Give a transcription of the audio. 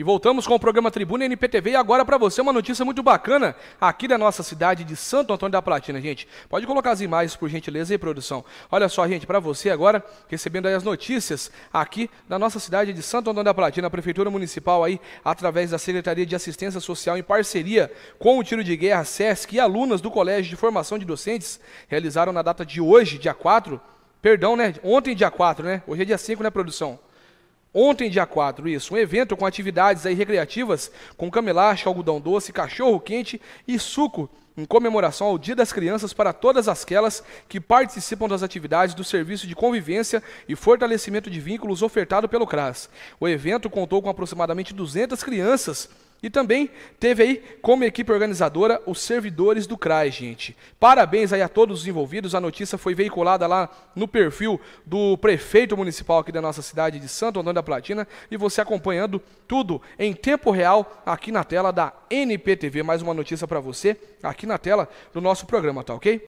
E voltamos com o programa Tribuna NPTV e agora para você uma notícia muito bacana aqui da nossa cidade de Santo Antônio da Platina, gente. Pode colocar as imagens por gentileza aí, produção. Olha só, gente, para você agora recebendo aí as notícias aqui da nossa cidade de Santo Antônio da Platina, a prefeitura municipal aí através da Secretaria de Assistência Social em parceria com o Tiro de Guerra SESC e alunas do Colégio de Formação de Docentes realizaram na data de hoje, dia 4, perdão, né? Ontem dia 4, né? Hoje é dia 5, né, produção? Ontem, dia 4, isso, um evento com atividades aí recreativas, com camelache, algodão doce, cachorro quente e suco, em comemoração ao Dia das Crianças para todas aquelas que participam das atividades do Serviço de Convivência e Fortalecimento de Vínculos ofertado pelo CRAS. O evento contou com aproximadamente 200 crianças e também teve aí como equipe organizadora os servidores do CRAI, gente. Parabéns aí a todos os envolvidos. A notícia foi veiculada lá no perfil do prefeito municipal aqui da nossa cidade de Santo Antônio da Platina e você acompanhando tudo em tempo real aqui na tela da NPTV. Mais uma notícia para você aqui na tela do nosso programa, tá OK?